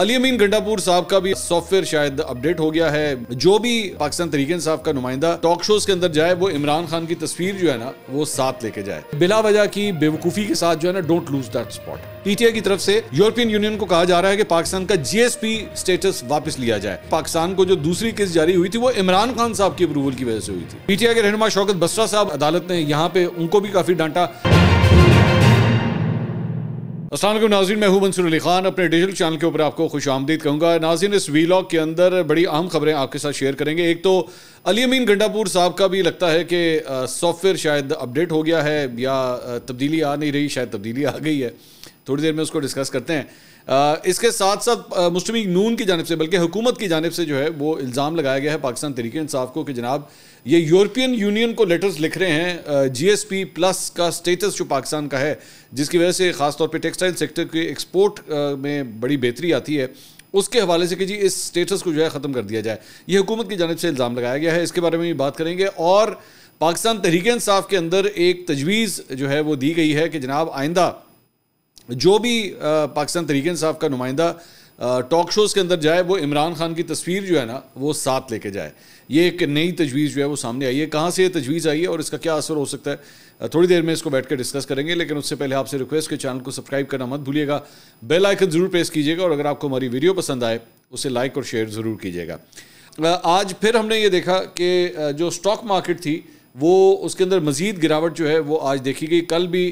अली अमीन गंडापुर साहब का भी सॉफ्टवेयर शायद अपडेट हो गया है जो भी पाकिस्तान तरीके साहब का नुमाइंदा टॉक शोज के अंदर जाए वो इमरान खान की तस्वीर जो है ना वो साथ लेके जाए बिला वजह की बेवकूफी के साथ जो है ना don't lose that spot PTI की तरफ से यूरोपियन यूनियन को कहा जा रहा है कि पाकिस्तान का जीएसपी स्टेटस वापस लिया जाए पाकिस्तान को जो दूसरी किस्त जारी हुई थी वो इमरान खान साहब की अप्रूवल की वजह से हुई थी पीटीआई के रहनुमा शौकत बसरा साहब अदालत ने यहाँ पे उनको भी काफी डांटा असलम नाजीन मैं हूं मंसूर अली खान अपने डिजिटल चैनल के ऊपर आपको खुश आमदीद कहूँगा नाजीन इस वीलॉग के अंदर बड़ी अहम खबरें आपके साथ शेयर करेंगे एक तो अली अमीन गंडापुर साहब का भी लगता है कि सॉफ्टवेयर शायद अपडेट हो गया है या तब्दीली आ नहीं रही शायद तब्दीली आ गई है थोड़ी देर में उसको डिस्कस करते हैं इसके साथ साथ मुस्लिम नून की जानब से बल्कि हुकूमत की जानब से जो है वो इल्ज़ाम लगाया गया है पाकिस्तान तरीक इंसाफ को कि जनाब ये यूरोपियन यूनियन को लेटर्स लिख रहे हैं जीएसपी प्लस का स्टेटस जो पाकिस्तान का है जिसकी वजह से ख़ासतौर पर टेक्सटाइल सेक्टर के एक्सपोर्ट में बड़ी बेहतरी आती है उसके हवाले से कि जी इस स्टेटस को जो है ख़त्म कर दिया जाए ये हुकूमत की जानब से इल्ज़ाम लगाया गया है इसके बारे में भी बात करेंगे और पाकिस्तान तहरीक इंसाफ के अंदर एक तजवीज़ जो है वो दी गई है कि जनाब आइंदा जो भी पाकिस्तान तरीके इंसाफ का नुमाइंदा टॉक शोज़ के अंदर जाए वो इमरान खान की तस्वीर जो है ना वो साथ लेके जाए ये एक नई तजवीज़ जो है वो सामने आई है कहाँ से ये तजवीज़ आई है और इसका क्या असर हो सकता है थोड़ी देर में इसको बैठ कर डिस्कस करेंगे लेकिन उससे पहले आपसे रिक्वेस्ट के चैनल को सब्सक्राइब करना मत भूलिएगा बेल आइकन ज़रूर प्रेस कीजिएगा और अगर आपको हमारी वीडियो पसंद आए उसे लाइक और शेयर ज़रूर कीजिएगा आज फिर हमने ये देखा कि जो स्टॉक मार्केट थी वो उसके अंदर मज़ीद गिरावट जो है वो आज देखी गई कल भी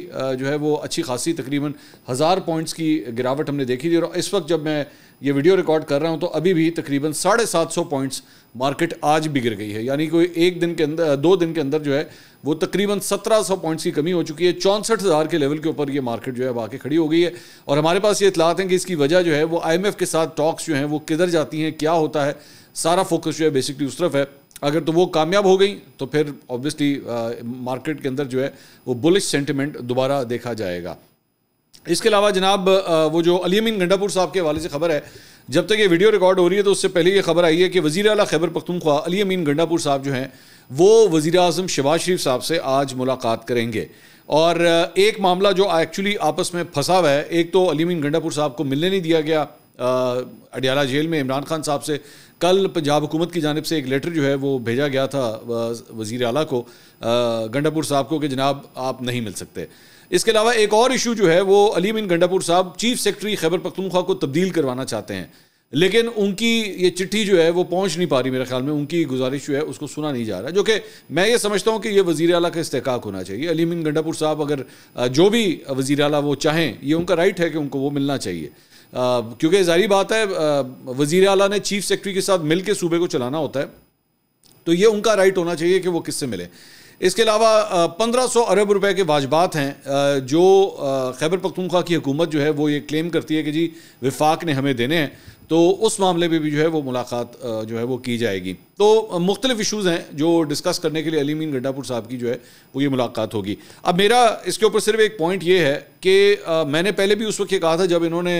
जो है वो अच्छी खासी तकरीबन हज़ार पॉइंट्स की गिरावट हमने देखी थी और इस वक्त जब मैं ये वीडियो रिकॉर्ड कर रहा हूँ तो अभी भी तकरीबन साढ़े सात सौ पॉइंट्स मार्केट आज भी गिर गई है यानी कोई एक दिन के अंदर दो दिन के अंदर जो है वो तकरीबन सत्रह सौ पॉइंट्स की कमी हो चुकी है चौंसठ हज़ार के लेवल के ऊपर ये मार्केट जो है अब आके खड़ी हो गई है और हमारे पास ये इतलात हैं कि इसकी वजह जो है वो आई एम एफ़ के साथ टॉक्स जो हैं वो किधर जाती हैं क्या होता है सारा फोकस जो है बेसिकली उस तरफ है अगर तो वो कामयाब हो गई तो फिर ऑब्वियसली मार्केट uh, के अंदर जो है वो बुलिश सेंटिमेंट दोबारा देखा जाएगा इसके अलावा जनाब uh, वो जो अलीमिन गंडापुर साहब के हवाले से खबर है जब तक ये वीडियो रिकॉर्ड हो रही है तो उससे पहले ये खबर आई है कि वजीर अला खैबर पख्तूनख्वा अली अमीन गंडापुर साहब जो हैं वो वज़ी अजम शबाज शरीफ साहब से आज मुलाकात करेंगे और uh, एक मामला जो एक्चुअली आपस में फंसा हुआ है एक तो अमीन गंडापुर साहब को मिलने नहीं दिया गया अडियाला जेल में इमरान खान साहब से कल पंजाब हुकूमत की जानब से एक लेटर जो है वो भेजा गया था वज़ी अला को गंडापुर साहब को कि जनाब आप नहीं मिल सकते इसके अलावा एक और इशू जो है वो अली बिन गंडापुर साहब चीफ सेक्रेटरी खैबर पख्तूनख्वा को तब्दील करवाना चाहते हैं लेकिन उनकी ये चिट्ठी जो है वो पहुंच नहीं पा रही मेरे ख्याल में उनकी गुजारिश जो है उसको सुना नहीं जा रहा जो कि मैं ये समझता हूँ कि ये वज़ी अला का इस्तेकाक होना चाहिए अलीमिन गंडापुर साहब अगर जो भी वज़ी अला वो चाहें ये उनका राइट है कि उनको वो मिलना चाहिए क्योंकि जारी बात है वजीर अला ने चीफ सेक्रेटरी के साथ मिलकर सूबे को चलाना होता है तो ये उनका राइट होना चाहिए कि वो किससे मिले इसके अलावा पंद्रह सौ अरब रुपए के वाजबात हैं जो खैबर पख्तूनख्वा की हुकूमत जो है वो ये क्लेम करती है कि जी विफाक ने हमें देने हैं तो उस मामले में भी जो है वो मुलाकात जो है वो की जाएगी तो मुख्तलिफ इशूज़ हैं जो डिस्कस करने के लिए अली मीन गड्ढापुर साहब की जो है वो ये मुलाकात होगी अब मेरा इसके ऊपर सिर्फ एक पॉइंट ये है कि मैंने पहले भी उस वक्त ये कहा था जब इन्होंने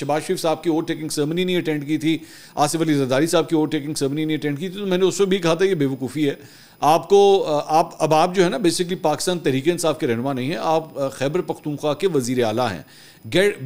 शबाज शरीफ साहब की ओवर टेकिंग सेमनी नहीं अटेंड की थी आसिफ अली जरदारी साहब की ओवर टेकिंग सेमनी नहीं अटेंड की थी तो मैंने उस भी कहा था ये बेवकूफ़ी है आपको आप अब आप जो है ना बेसिकली पाकिस्तान तहरीक इंसाफ के रहनमा नहीं है आप खैबर पख्तूनख्वा के वजीर अला हैं get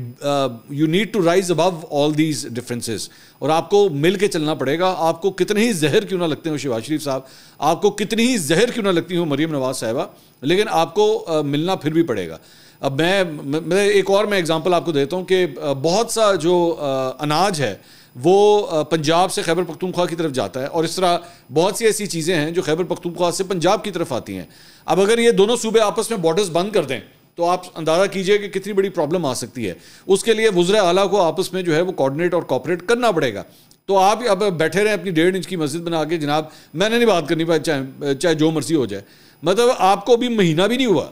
you need to rise above all these differences और आपको मिल के चलना पड़ेगा आपको कितने ही जहर क्यों ना लगते हो शिवाज शरीफ साहब आपको कितनी ही जहर क्यों ना लगती हो मरीम नवाज साहबा लेकिन आपको आ, मिलना फिर भी पड़ेगा अब मैं मैं एक और मैं एग्ज़ाम्पल आपको देता हूँ कि बहुत सा जो आ, अनाज है वो पंजाब से खैबर पख्तूनख्वा की तरफ जाता है और इस तरह बहुत सी ऐसी चीज़ें हैं जो खैबर पख्तूनख्वा से पंजाब की तरफ आती हैं अब अगर ये दोनों सूबे आपस में बॉर्डर्स बंद कर दें तो आप अंदाज़ा कीजिए कि कितनी बड़ी प्रॉब्लम आ सकती है उसके लिए वज्र आला को आपस में जो है वो कोऑर्डिनेट और कॉपरेट करना पड़ेगा तो आप अब बैठे रहें अपनी डेढ़ इंच की मस्जिद बना के जनाब मैंने नहीं बात करनी पाई चाहे चाहे जो मर्जी हो जाए मतलब आपको अभी महीना भी नहीं हुआ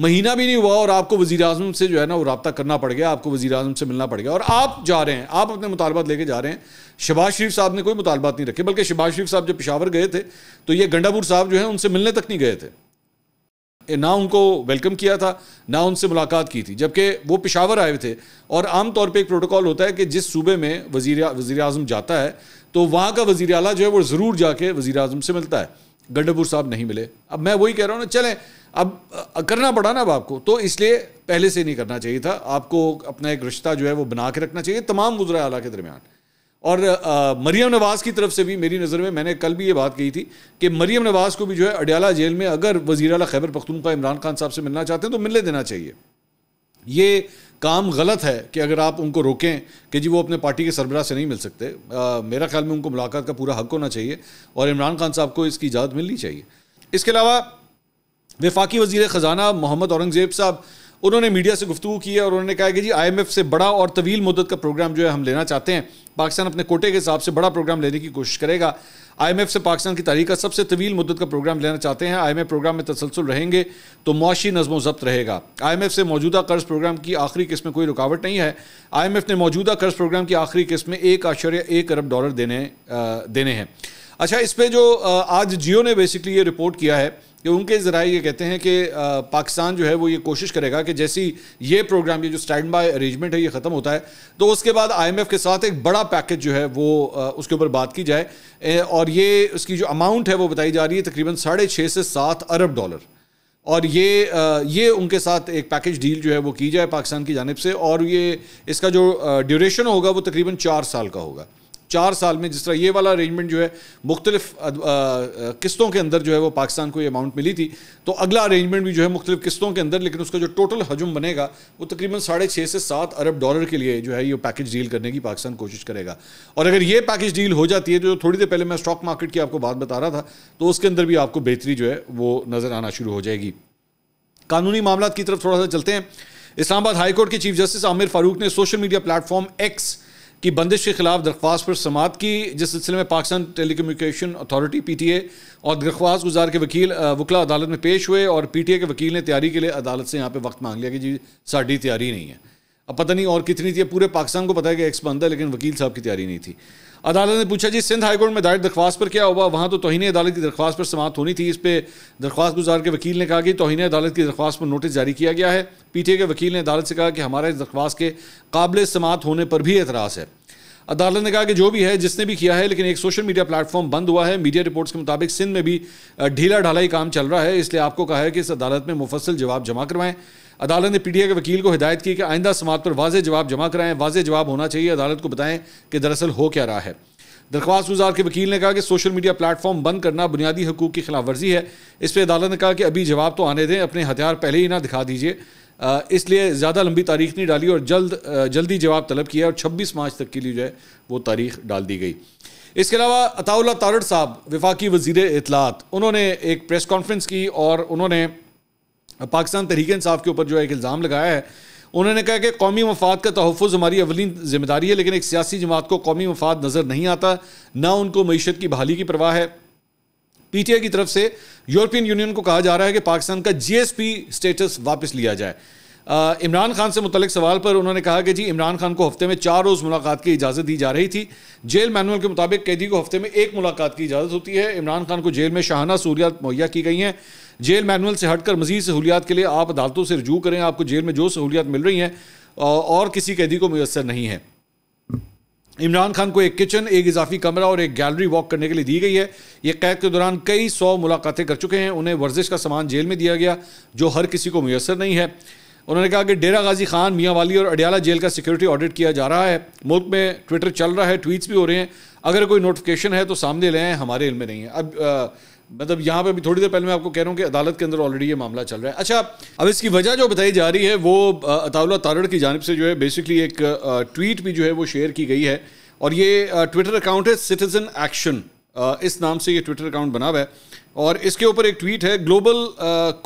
महीना भी नहीं हुआ और आपको वजी अजम से जो है ना वो रबता करना पड़ गया आपको वजी अजम से मिलना पड़ गया और आप जा रहे हैं आप अपने मुतालबात लेके जा रहे हैं शबाज शरीफ साहब ने कोई मुतालबात नहीं रखे बल्कि शबाज शरीफ साहब जब पिशावर गए थे तो ये गंडापुर साहब जो है उनसे मिलने तक नहीं गए थे ना उनको वेलकम किया था ना उनसे मुलाकात की थी जबकि वो पिशावर आए थे और आम तौर पे एक प्रोटोकॉल होता है कि जिस सूबे में वज़ी वजी अजम जाता है तो वहाँ का वजी अला जो है वो ज़रूर जाके वजी अजम से मिलता है गंडपुर साहब नहीं मिले अब मैं वही कह रहा हूँ ना चलें अब करना पड़ा ना अब आपको तो इसलिए पहले से नहीं करना चाहिए था आपको अपना एक रिश्ता जो है वो बना के रखना चाहिए तमाम वज्रा आला के दरमियान और मरियम नवाज़ की तरफ से भी मेरी नज़र में मैंने कल भी ये बात कही थी कि मरियम नवाज़ को भी जो है अडयाला जेल में अगर वजीर अला खैबर पख्तूनख्वा इमरान खान साहब से मिलना चाहते हैं तो मिलने देना चाहिए ये काम गलत है कि अगर आप उनको रोकें कि जी वो अपने पार्टी के सरबराह से नहीं मिल सकते आ, मेरा ख्याल में उनको मुलाकात का पूरा हक होना चाहिए और इमरान खान साहब को इसकी इजाज़त मिलनी चाहिए इसके अलावा वफाकी वजीर ख़जाना मोहम्मद औरंगज़ेब साहब उन्होंने मीडिया से गुफ्तू की है और उन्होंने कहा कि जी आईएमएफ से बड़ा और तवील मदद का प्रोग्राम जो है हम लेना चाहते हैं पाकिस्तान अपने कोटे के हिसाब से बड़ा प्रोग्राम लेने की कोशिश करेगा एफ से पाकिस्तान की तारीख का सबसे तवील मुद्दत का प्रोग्राम लेना चाहते हैं एफ प्रोग्राम में तसलसल रहेंगे तो मुआशी नज्म जब्त रहेगा एफ से मौजूदा कर्ज प्रोग्राम की आखिरी किस्त में कोई रुकावट नहीं है एफ ने मौजूदा कर्ज प्रोग्राम की आखिरी किस्त में एक आश्चर्य एक अरब डॉलर देने आ, देने हैं अच्छा इस पर जो आज जियो ने बेसिकली ये रिपोर्ट किया है कि उनके ज़रा ये कहते हैं कि पाकिस्तान जो है वो ये कोशिश करेगा कि जैसी ये प्रोग्राम ये जो स्टैंड बाय अरेंजमेंट है ये ख़त्म होता है तो उसके बाद आईएमएफ के साथ एक बड़ा पैकेज जो है वो उसके ऊपर बात की जाए और ये उसकी जो अमाउंट है वो बताई जा रही है तकरीबन साढ़े छः से सात अरब डॉलर और ये ये उनके साथ एक पैकेज डील जो है वो की जाए पाकिस्तान की जानब से और ये इसका जो ड्यूरेशन होगा वो तकरीबन चार साल का होगा चार साल में जिस तरह ये वाला अरेंजमेंट जो है मुख्तलिफ किस्तों के अंदर जो है वो पाकिस्तान को ये अमाउंट मिली थी तो अगला अरेंजमेंट भी जो है मुख्तलिफ किस्तों के अंदर लेकिन उसका जो टोटल हजम बनेगा वो तकरीबन साढ़े छः से सात अरब डॉलर के लिए जो है ये पैकेज डील करने की पाकिस्तान कोशिश करेगा और अगर ये पैकेज डील हो जाती है तो जो थोड़ी देर पहले मैं स्टॉक मार्केट की आपको बात बता रहा था तो उसके अंदर भी आपको बेहतरी जो है वो नज़र आना शुरू हो जाएगी कानूनी मामला की तरफ थोड़ा सा चलते हैं इस्लामाबाद हाईकोर्ट के चीफ जस्टिस आमिर फारूक ने सोशल मीडिया प्लेटफॉर्म एक्स की बंदिश के खिलाफ दरख्वास्त पर समात की जिस सिलसिले में Pakistan telecommunication authority P T A और दरख्वास्त गुजार के वकील वकला अदालत में पेश हुए और पी टी ए के वकील ने तैयारी के लिए अदालत से यहाँ पर वक्त मांग लिया कि जी साड़ी तैयारी नहीं है अब पता नहीं और कितनी थी पूरे पाकिस्तान को पता है कि एक्स बंद है लेकिन वकील साहब की तैयारी नहीं थी अदालत ने पूछा जी सिंध हाईकोर्ट में दायर दरख्वास्त पर क्या हुआ वहाँ तो तोहनी अदालत की दरख्वास्त पर समाप्त होनी थी इस पर दरख्वास्त गुजार के वकील ने कहा कि तोहनी अदालत की दरख्वास्त पर नोटिस जारी किया गया है पीटीए के वकील ने अदालत से कहा कि हमारा इस दरख्वास्त के काबिल समाप्त होने पर भी एतराज़ है अदालत ने कहा कि जो भी है जिसने भी किया है लेकिन एक सोशल मीडिया प्लेटफॉर्म बंद हुआ है मीडिया रिपोर्ट्स के मुताबिक सिंध में भी ढीला ढालाई काम चल रहा है इसलिए आपको कहा है कि इस अदालत में मुफसल जवाब जमा करवाएं अदालत ने पीडीए के वकील को हिदायत की कि आइंदा समात पर वाजे जवाब जमा कराएं वाजे जवाब होना चाहिए अदालत को बताएं कि दरअसल हो क्या रहा है दरख्वास्त गुजार के वकील ने कहा कि सोशल मीडिया प्लेटफॉर्म बंद करना बुनियादी हकूक की खिलाफ वर्जी है इस पर अदालत ने कहा कि अभी जवाब तो आने दें अपने हथियार पहले ही ना दिखा दीजिए इसलिए ज़्यादा लंबी तारीख नहीं डाली और जल्द जल्दी जवाब तलब किया और छब्बीस मार्च तक के लिए जो है वो तारीख डाल दी गई इसके अलावा अताउल्ला तारड़ साहब विफाकी वजीर इतलात उन्होंने एक प्रेस कॉन्फ्रेंस की और उन्होंने पाकिस्तान तहरीक इंसाफ के ऊपर जो है एक इल्ज़ाम लगाया है उन्होंने कहा कि कौमी मफाद का तहफ़ हमारी अवलिन जिम्मेदारी है लेकिन एक सियासी जमात को कौमी मफाद नज़र नहीं आता ना उनको मीशत की बहाली की परवाह है पी टी आई की तरफ से यूरोपियन यूनियन को कहा जा रहा है कि पाकिस्तान का जी एस पी स्टेटस वापस लिया जाए इमरान खान से मुतल सवाल पर उन्होंने कहा कि जी इमरान खान को हफ्ते में चार रोज़ मुलाकात की इजाज़त दी जा रही थी जेल मैनुअल के मुताबिक कैदी को हफ्ते में एक मुलाकात की इजाज़त होती है इमरान खान को जेल में शाहाना सहूलियात मुहैया की गई हैं जेल मैनुअल से हटकर मजीद सहूलियात के लिए आप अदालतों से रजू करें आपको जेल में जो सहूलियात मिल रही हैं और किसी कैदी को मैसर नहीं है इमरान खान को एक किचन एक इजाफी कमरा और एक गैलरी वॉक करने के लिए दी गई है ये कैद के दौरान कई सौ मुलाकातें कर चुके हैं उन्हें वर्जिश का सामान जेल में दिया गया जो हर किसी को मैसर नहीं है उन्होंने कहा कि डेरा गाजी खान मियाँ वाली और अडियाला जेल का सिक्योरिटी ऑडिट किया जा रहा है मुल्क में ट्विटर चल रहा है ट्वीट्स भी हो रहे हैं अगर कोई नोटिफिकेशन है तो सामने लें हमारे इल्म में नहीं है अब आ, मतलब यहाँ पे भी थोड़ी देर पहले मैं आपको कह रहा हूँ कि अदालत के अंदर ऑलरेडी ये मामला चल रहा है अच्छा अब इसकी वजह जो बताई जा रही है वो अताउल्ला तारड़ की जानब से जो है बेसिकली एक ट्वीट भी जो है वो शेयर की गई है और ये ट्विटर अकाउंट है सिटीज़न एक्शन इस नाम से ये ट्विटर अकाउंट बना हुआ है और इसके ऊपर एक ट्वीट है global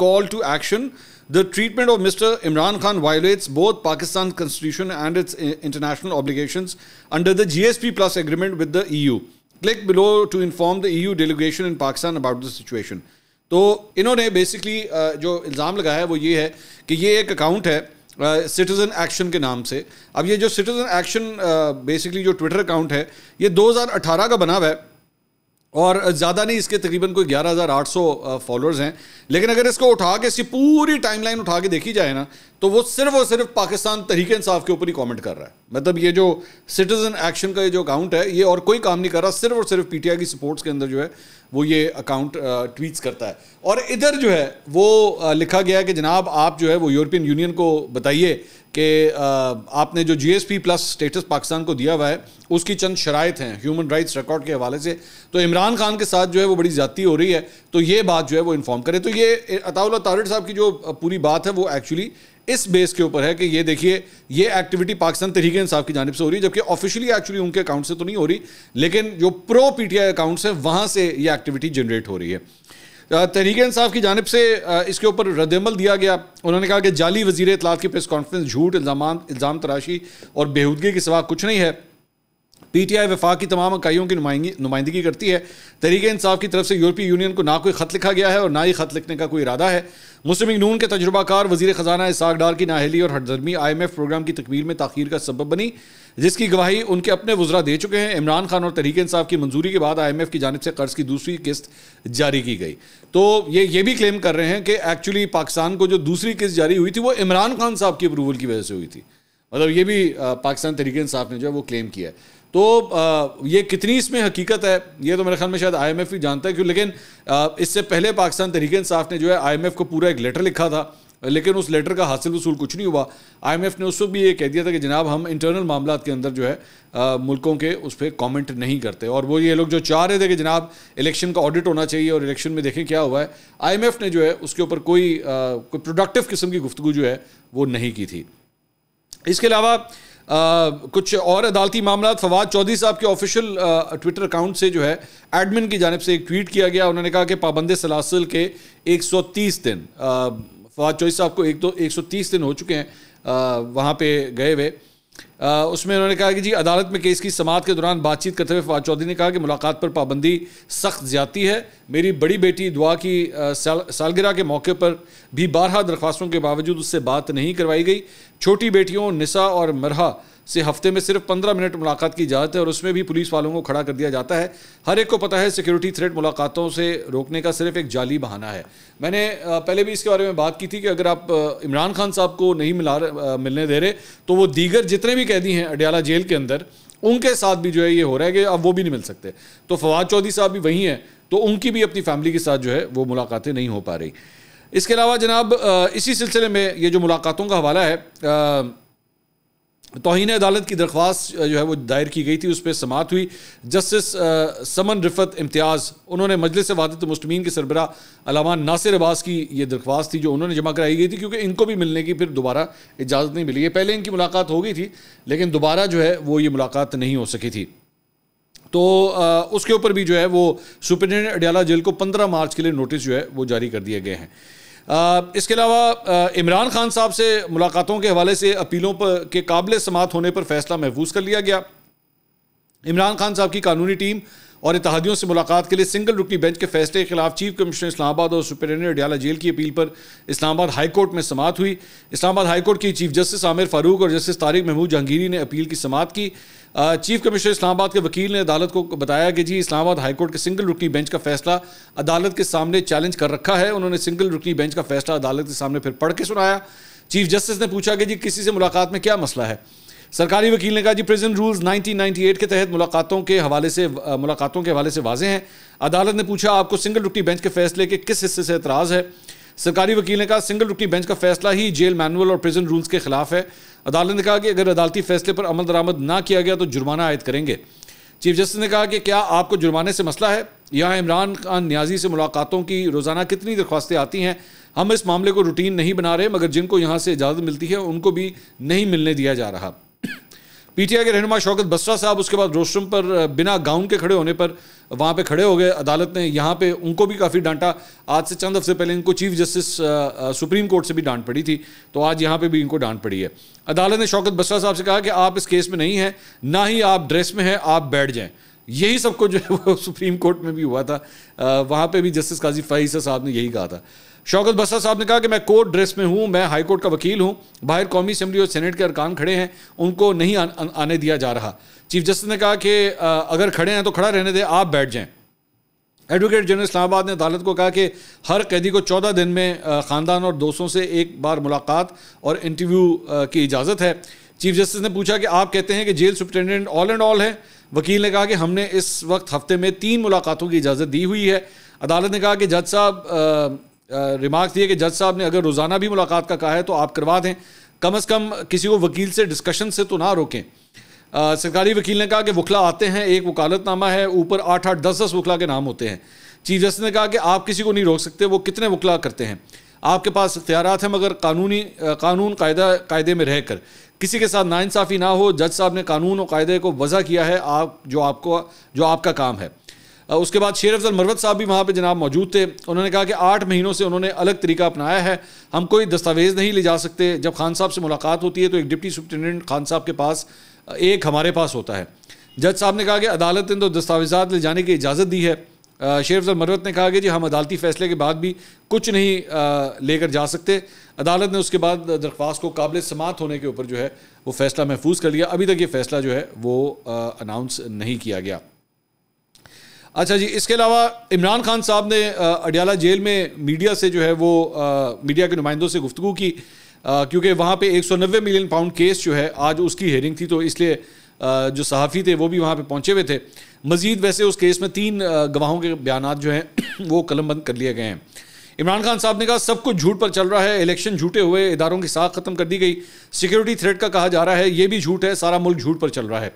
call to action The treatment of Mr. Imran Khan violates both Pakistan's constitution and its international obligations under the GSP Plus agreement with the EU. Click below to inform the EU delegation in Pakistan about the situation. तो इन्होंने basically जो इल्ज़ाम लगाया है वो ये है कि ये एक अकाउंट है सिटीज़न एक्शन के नाम से अब ये जो सिटीज़न एक्शन बेसिकली जो ट्विटर अकाउंट है ये 2018 का बना हुआ है और ज़्यादा नहीं इसके तकरीबन कोई 11,800 फॉलोअर्स हैं लेकिन अगर इसको उठा के इसकी पूरी टाइमलाइन उठा के देखी जाए ना तो वो सिर्फ और सिर्फ पाकिस्तान तरीके इंसाफ के ऊपर ही कमेंट कर रहा है मतलब ये जो सिटीजन एक्शन का ये जो अकाउंट है ये और कोई काम नहीं कर रहा सिर्फ और सिर्फ पीटीआई की सपोर्ट्स के अंदर जो है वो ये अकाउंट ट्वीट्स करता है और इधर जो है वो लिखा गया है कि जनाब आप जो है वो यूरोपियन यूनियन को बताइए कि आपने जो जीएसपी प्लस स्टेटस पाकिस्तान को दिया हुआ है उसकी चंद शराइत हैं ह्यूमन राइट्स रिकॉर्ड के हवाले से तो इमरान खान के साथ जो है वो बड़ी ज्यादा हो रही है तो ये बात जो है वो इन्फॉर्म करें तो ये ये अताउल्ला तारड़ साहब की जो पूरी बात है वो एक्चुअली इस बेस के ऊपर है कि ये देखिए ये एक्टिविटी पाकिस्तान तरीके इंसाफ की जानब से हो रही है जबकि ऑफिशियली एक्चुअली उनके अकाउंट से तो नहीं हो रही लेकिन जो प्रो पीटीआई अकाउंट्स हैं वहाँ से ये एक्टिविटी जनरेट हो रही है तरीके इंसाफ की जानब से इसके ऊपर रद्दमल दिया गया उन्होंने कहा कि जाली वजीर इतलात की प्रेस कॉन्फ्रेंस झूठ इल्ज़ाम इल्ज़ाम तराशी और बेहूदगी के सिवा कुछ नहीं है पीटीआई वफाक की तमाम इकाइयों की नुमाइंदगी करती है तरीके इंसाफ की तरफ से यूरोपीय यूनियन को ना कोई खत लिखा गया है और ना ही खत लिखने का कोई इरादा है मुस्लिम नून के तजुर्बाकार वजीर खजाना इसाक डार की नाहली और हटदर्मी आई एम एफ प्रोग्राम की तकमील में तखीर का सबब बनी जिसकी गवाही उनके अपने वजरा दे चुके हैं इमरान खान और तरीके इंसाफ की मंजूरी के बाद आई एम एफ की जानब से कर्ज की दूसरी किस्त जारी की गई तो ये ये भी क्लेम कर रहे हैं कि एक्चुअली पाकिस्तान को जो दूसरी किस्त जारी हुई थी वो इमरान खान साहब की अप्रूवल की वजह से हुई थी मतलब ये भी पाकिस्तान तरीके इंसाफ ने जो है वो क्लेम किया है तो आ, ये कितनी इसमें हकीकत है ये तो मेरे ख्याल में शायद आईएमएफ ही जानता है क्यों लेकिन आ, इससे पहले पाकिस्तान तरीके इंसाफ ने जो है आईएमएफ को पूरा एक लेटर लिखा था लेकिन उस लेटर का हासिल वसूल कुछ नहीं हुआ आईएमएफ ने उस वक्त भी ये कह दिया था कि जनाब हम इंटरनल मामला के अंदर जो है आ, मुल्कों के उस पर कॉमेंट नहीं करते और वो ये लोग जो चाह रहे थे कि जनाब इलेक्शन का ऑडिट होना चाहिए और इलेक्शन में देखें क्या हुआ है आईएमएफ ने जो है उसके ऊपर कोई कोई प्रोडक्टिव किस्म की गुफ्तु जो है वो नहीं की थी इसके अलावा कुछ और अदालती मामला फवाद चौधरी साहब के ऑफिशियल ट्विटर अकाउंट से जो है एडमिन की जानब से एक ट्वीट किया गया उन्होंने कहा कि पाबंद सलासल के 130 दिन फवाद चौधरी साहब को एक दो तो, 130 दिन हो चुके हैं वहाँ पे गए हुए उसमें उन्होंने कहा कि जी अदालत में केस की समात के दौरान बातचीत करते हुए फवाद चौधरी ने कहा कि मुलाकात पर पाबंदी सख्त ज्यादा है मेरी बड़ी बेटी दुआ की सालगिरह के मौके पर भी बारहा दरख्वास्तों के बावजूद उससे बात नहीं करवाई गई छोटी बेटियों निसा और मरहा से हफ्ते में सिर्फ पंद्रह मिनट मुलाकात की इजाज़त है और उसमें भी पुलिस वालों को खड़ा कर दिया जाता है हर एक को पता है सिक्योरिटी थ्रेट मुलाकातों से रोकने का सिर्फ एक जाली बहाना है मैंने पहले भी इसके बारे में बात की थी कि अगर आप इमरान खान साहब को नहीं मिला मिलने दे रहे तो वो दीगर जितने भी कैदी हैं अडयाला जेल के अंदर उनके साथ भी जो है ये हो रहा है कि अब वो भी नहीं मिल सकते तो फवाद चौधरी साहब भी वहीं हैं तो उनकी भी अपनी फैमिली के साथ जो है वो मुलाकातें नहीं हो पा रही इसके अलावा जनाब इसी सिलसिले में ये जो मुलाकातों का हवाला है तोहन अदालत की दरख्वास्त जो है वो दायर की गई थी उस पर समात हुई जस्टिस समन रिफत इम्तियाज़ उन्होंने मजलिस वादत मुस्लिमीन के सरबरा अलामान नासिर अब्बास की यह दरख्वास्त थी जो उन्होंने जमा कराई गई थी क्योंकि इनको भी मिलने की फिर दोबारा इजाज़त नहीं मिली है पहले इनकी मुलाकात हो गई थी लेकिन दोबारा जो है वो ये मुलाकात नहीं हो सकी थी तो आ, उसके ऊपर भी जो है वो सुप्रिटेंडेंट अडियाला जेल को पंद्रह मार्च के लिए नोटिस जो है वो जारी कर दिए गए हैं इसके अलावा इमरान खान साहब से मुलाकातों के हवाले से अपीलों पर के काबिल समात होने पर फैसला महफूज कर लिया गया इमरान खान साहब की कानूनी टीम और इतिहादियों से मुलाकात के लिए सिंगल रुकनी बेंच के फैसले के खिलाफ चीफ कमिश्नर इस्लामाबाद और सुपरिटेंडेंट अडियाला जेल की अपील पर इस्लामाबाद हाईकोर्ट में समात हुई इस्लामाबाद हाईकोर्ट की चीफ जस्टिस आमिर फारूक और जस्टिस तारिक महमूद जहांगीरी ने अपील की समात की चीफ कमिश्नर इस्लामाबाद के वकील ने अदालत को बताया कि जी इस्लामाबाद हाईकोर्ट के सिंगल रुकनी बेंच का फैसला अदालत के सामने चैलेंज कर रखा है उन्होंने सिंगल रुकनी बेंच का फैसला अदालत के सामने फिर पढ़ के सुनाया चीफ जस्टिस ने पूछा कि जी किसी से मुलाकात में क्या मसला है सरकारी वकील ने कहा जी प्रिजन रूल्स 1998 के तहत मुलाकातों के हवाले से मुलाकातों के हवाले से वाजे हैं अदालत ने पूछा आपको सिंगल रुकनी बेंच के फैसले के किस हिस्से से एतराज़ है सरकारी वकील ने कहा सिंगल रुकनी बेंच का फैसला ही जेल मैनुअल और प्रिजन रूल्स के खिलाफ है अदालत ने कहा कि अगर अदालती फैसले पर अमल दरामद ना किया गया तो जुर्माना आयद करेंगे चीफ जस्टिस ने कहा कि क्या आपको जुर्माने से मसला है यहाँ इमरान खान न्याजी से मुलाकातों की रोज़ाना कितनी दरख्वास्तें आती हैं हम इस मामले को रूटीन नहीं बना रहे मगर जिनको यहाँ से इजाज़त मिलती है उनको भी नहीं मिलने दिया जा रहा पीटीआई के रहनुमा शौकत बसरा साहब उसके बाद रोस्ट्रम पर बिना गाउन के खड़े होने पर वहाँ पे खड़े हो गए अदालत ने यहाँ पे उनको भी काफ़ी डांटा आज से चंद हफ्ते पहले इनको चीफ जस्टिस सुप्रीम कोर्ट से भी डांट पड़ी थी तो आज यहाँ पे भी इनको डांट पड़ी है अदालत ने शौकत बसरा साहब से कहा कि आप इस केस में नहीं हैं ना ही आप ड्रेस में हैं आप बैठ जाएँ यही सब कुछ जो है वो सुप्रीम कोर्ट में भी हुआ था वहाँ पे भी जस्टिस काजी फ़ाइसा साहब ने यही कहा था शौकत बसा साहब ने कहा कि मैं कोर्ट ड्रेस में हूँ मैं हाई कोर्ट का वकील हूँ बाहर कौमी असम्बली और सेनेट के अरकान खड़े हैं उनको नहीं आने दिया जा रहा चीफ जस्टिस ने कहा कि अगर खड़े हैं तो खड़ा रहने दें आप बैठ जाएँ एडवोकेट जनरल इस्लामाबाद ने अदालत को कहा कि हर कैदी को चौदह दिन में ख़ानदान और दोस्तों से एक बार मुलाकात और इंटरव्यू की इजाज़त है चीफ जस्टिस ने पूछा कि आप कहते हैं कि jail superintendent all and all है वकील ने कहा कि हमने इस वक्त हफ्ते में तीन मुलाकातों की इजाज़त दी हुई है अदालत ने कहा कि जज साहब रिमार्क दिए कि जज साहब ने अगर रोज़ाना भी मुलाकात का कहा है तो आप करवा दें कम अज़ कम किसी को वकील से डिस्कशन से तो ना रोकें सरकारी वकील ने कहा कि वकला आते हैं एक वकालतनामा है ऊपर आठ आठ दस दस वखला के नाम होते हैं चीफ जस्टिस ने कहा कि आप किसी को नहीं रोक सकते वो कितने वकला करते हैं आपके पास इख्तियार हैं मगर कानूनी कानून कायदा कायदे में रह कर किसी के साथ नाइंसाफ़ी ना हो जज साहब ने कानून और कायदे को वजह किया है आप जो आपको जो आपका काम है उसके बाद शेर अफजल मरवत साहब भी वहाँ पे जनाब मौजूद थे उन्होंने कहा कि आठ महीनों से उन्होंने अलग तरीका अपनाया है हम कोई दस्तावेज़ नहीं ले जा सकते जब खान साहब से मुलाकात होती है तो एक डिप्टी सुप्रिटेंडेंट खान साहब के पास एक हमारे पास होता है जज साहब ने कहा कि अदालत ने तो दस्तावेजात ले जाने की इजाज़त दी है शेर अफजल मरवत ने कहा कि जी हम अदालती फैसले के बाद भी कुछ नहीं लेकर जा सकते अदालत ने उसके बाद दरख्वास्त को काबिल समात होने के ऊपर जो है वो फैसला महफूज कर लिया अभी तक ये फैसला जो है वो अनाउंस नहीं किया गया अच्छा जी इसके अलावा इमरान खान साहब ने अडियाला जेल में मीडिया से जो है वो मीडिया के नुमाइंदों से गुफ्तु की क्योंकि वहाँ पे 190 मिलियन पाउंड केस जो है आज उसकी हेयरिंग थी तो इसलिए जो सहाफ़ी थे वो भी वहाँ पे पहुँचे हुए थे मज़ीद वैसे उस केस में तीन गवाहों के बयान जो हैं वो कलम बंद कर लिए गए हैं इमरान खान साहब ने कहा सब कुछ झूठ पर चल रहा है इलेक्शन झूठे हुए इदारों की साख खत्म कर दी गई सिक्योरिटी थ्रेट का कहा जा रहा है ये भी झूठ है सारा मुल्क झूठ पर चल रहा है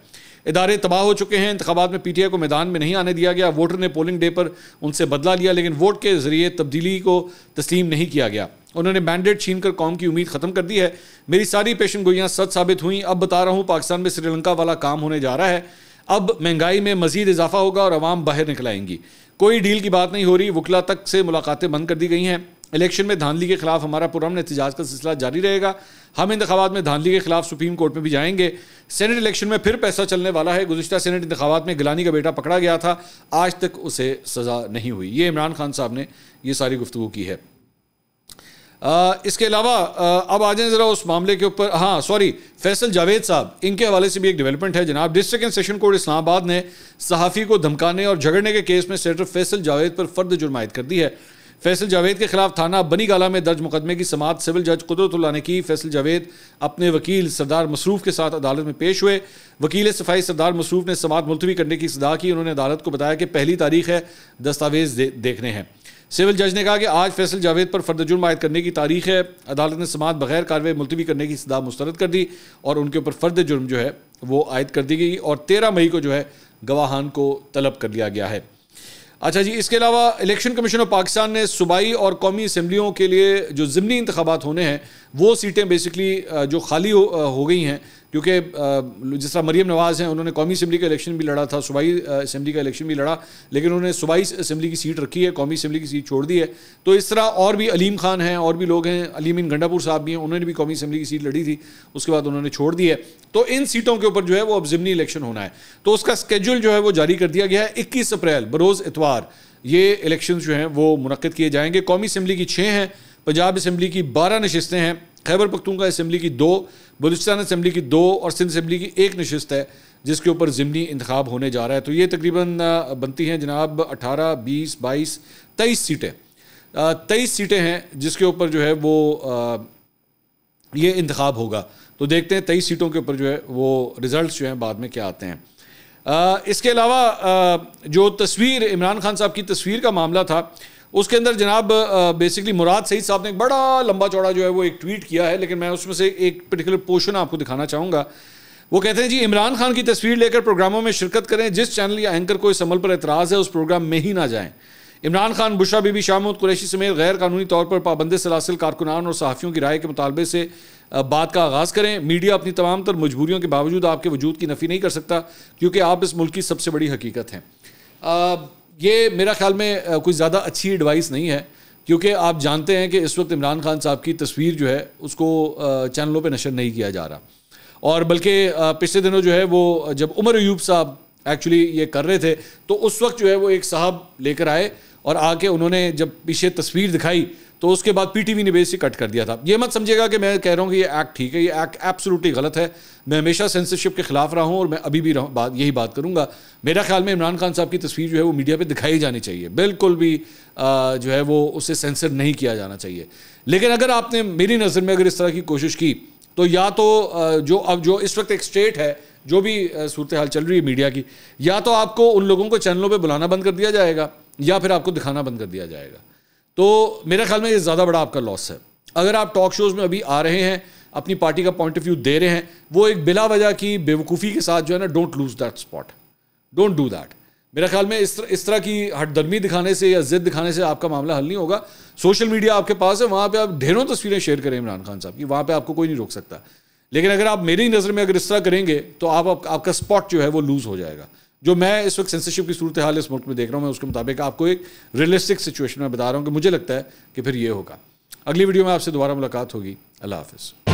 इदारे तबाह हो चुके हैं इंतबात में पीटीआई को मैदान में नहीं आने दिया गया वोटर ने पोलिंग डे पर उनसे बदला लिया लेकिन वोट के जरिए तब्दीली को तस्लीम नहीं किया गया उन्होंने मैंडेट छीन कर कौम की उम्मीद ख़त्म कर दी है मेरी सारी पेशन गोइयाँ सच साबित हुई अब बता रहा हूँ पाकिस्तान में श्रीलंका वाला काम होने जा रहा है अब महंगाई में मजीद इजाफा होगा और आवाम बाहर निकल आएंगी कोई डील की बात नहीं हो रही वकला तक से मुलाकातें बंद कर दी गई हैं इलेक्शन में धांधली के खिलाफ हमारा पुरम एहतजाज का सिलसिला जारी रहेगा हम इंतबात में धानली के खिलाफ सुप्रीम कोर्ट में भी जाएंगे सेनेट इलेक्शन में फिर पैसा चलने वाला है गुजशत सेनेट इंतबात में गिलानी का बेटा पकड़ा गया था आज तक उसे सज़ा नहीं हुई ये इमरान खान साहब ने ये सारी गुफ्तु की है इसके अलावा अब आ जाए ज़रा उस मामले के ऊपर हाँ सॉरी फैसल जावेद साहब इनके हवाले से भी एक डेवलपमेंट है जनाब district and session court Islamabad ने सहाफ़ी को धमकाने और झगड़ने के केस में सेटर फैसल जावेद पर फर्द जुर्मायद कर दी है फैसल जावेद के खिलाफ थाना बनी गाला में दर्ज मुकदमे की समात सिविल जज कुदरतुल्ला ने की फैसल जावेद अपने वकील सरदार मसरूफ के साथ अदालत में पेश हुए वकील सफाई सरदार मसरूफ ने समात मुलतवी करने की सदा की उन्होंने अदालत को बताया कि पहली तारीख है दस्तावेज दे, देखने हैं सिविल जज ने कहा कि आज फैसल जावेद पर फर्द जुर्म आयद करने की तारीख है अदालत ने समात बगैर कार्रवाई मुलतवी करने की सदा मुस्तरद कर दी और उनके ऊपर फर्द जुर्म जो है वो आयद कर दी गई और तेरह मई को जो है गवाहान को तलब कर लिया गया है अच्छा जी इसके अलावा इलेक्शन कमीशन ऑफ पाकिस्तान ने सूबाई और कौमी असम्बलियों के लिए जो ज़मनी इंतबात होने हैं वो सीटें बेसिकली जो खाली हो, हो गई हैं क्योंकि जिस तरह मरीम नवाज़ हैं उन्होंने कौमी असम्बली का इलेक्शन भी लड़ा था सूबाई असम्बली का इलेक्शन भी लड़ा लेकिन उन्होंने सूबाई असम्बली की सीट रखी है कौमी असम्बली की सीट छोड़ दी है तो इस तरह और भी अलीम खान हैं और भी लोग हैं अलीम इन गंडापुर साहब भी हैं उन्होंने भी कौमी असम्बली की सीट लड़ी थी उसके बाद उन्होंने छोड़ दी है तो इन सीटों के ऊपर जो है वो अब ज़मनी इलेक्शन होना है तो उसका स्केड्यूल जो है वो जारी कर दिया गया है इक्कीस अप्रैल बरोज़ इतवार ये इलेक्शन जो हैं वो मनद किए जाएंगे कौमी असम्बली की छः हैं पंजाब असम्बली की बारह नशस्तें हैं खैबर पखतूंगा असम्बली की दो बलूचिस्तान असम्बली की दो और सिंध असम्बली की एक नशस्त है जिसके ऊपर ज़मनी इंतखब होने जा रहा है तो ये तकरीबन बनती हैं जनाब अठारह बीस बाईस तेईस सीटें तेईस सीटें हैं जिसके ऊपर जो है वो ये इंतखब होगा तो देखते हैं तेईस सीटों के ऊपर जो है वो रिज़ल्ट जो हैं बाद में क्या आते हैं इसके अलावा जो तस्वीर इमरान खान साहब की तस्वीर का मामला था उसके अंदर जनाब बेसिकली मुराद सईद साहब ने एक बड़ा लंबा चौड़ा जो है वो एक ट्वीट किया है लेकिन मैं उसमें से एक पर्टिकुलर पोर्शन आपको दिखाना चाहूँगा वो कहते हैं जी इमरान खान की तस्वीर लेकर प्रोग्रामों में शिरकत करें जिस चैनल या एंकर को इस अमल पर एतराज़ है उस प्रोग्राम में ही ना जाएँ इमरान खान बुशा बीबी शाहमद कुरैशी समेत गैर कानूनी तौर पर पाबंद सलासिल कारकुनान और सहाफ़ियों की राय के मुतालबे से बात का आगाज़ करें मीडिया अपनी तमाम तर मजबूरियों के बावजूद आपके वजूद की नफ़ी नहीं कर सकता क्योंकि आप इस मुल्क की सबसे बड़ी हकीकत हैं ये मेरा ख्याल में कोई ज़्यादा अच्छी एडवाइस नहीं है क्योंकि आप जानते हैं कि इस वक्त इमरान खान साहब की तस्वीर जो है उसको चैनलों पे नशर नहीं किया जा रहा और बल्कि पिछले दिनों जो है वो जब उमर अयूब साहब एक्चुअली ये कर रहे थे तो उस वक्त जो है वो एक साहब लेकर आए और आके उन्होंने जब पीछे तस्वीर दिखाई तो उसके बाद पीटीवी ने बेसिक कट कर दिया था ये मत समझिएगा कि मैं कह रहा हूँ कि ये एक्ट ठीक है ये एक्ट एब्सोल्युटली गलत है मैं हमेशा सेंसरशिप के खिलाफ रहा हूँ और मैं अभी भी बात यही बात करूँगा मेरा ख्याल में इमरान खान साहब की तस्वीर जो है वो मीडिया पर दिखाई जानी चाहिए बिल्कुल भी आ, जो है वो उसे सेंसर नहीं किया जाना चाहिए लेकिन अगर आपने मेरी नज़र में अगर इस तरह की कोशिश की तो या तो जो अब जो इस वक्त एक स्टेट है जो भी सूरत हाल चल रही है मीडिया की या तो आपको उन लोगों को चैनलों पर बुलाना बंद कर दिया जाएगा या फिर आपको दिखाना बंद कर दिया जाएगा तो मेरे ख्याल में ये ज़्यादा बड़ा आपका लॉस है अगर आप टॉक शोज़ में अभी आ रहे हैं अपनी पार्टी का पॉइंट ऑफ व्यू दे रहे हैं वो एक बिला वजह की बेवकूफ़ी के साथ जो है ना don't lose that spot don't do that मेरे ख्याल में इस तरह इस तरह की हटदर्मी दिखाने से या जिद दिखाने से आपका मामला हल नहीं होगा सोशल मीडिया आपके पास है वहाँ पर आप ढेरों तस्वीरें शेयर करें इमरान खान साहब की वहाँ पर आपको कोई नहीं रोक सकता लेकिन अगर आप मेरी नज़र में अगर इस तरह करेंगे तो आप, आप आपका स्पॉट जो है वो लूज़ हो जाएगा जो मैं इस वक्त सेंसरशिप की सूरत हाल इस मुल्क में देख रहा हूँ मैं उसके मुताबिक आपको एक रियलिस्टिक सिचुएशन में बता रहा हूँ कि मुझे लगता है कि फिर ये होगा अगली वीडियो में आपसे दोबारा मुलाकात होगी अल्लाह हाफिज़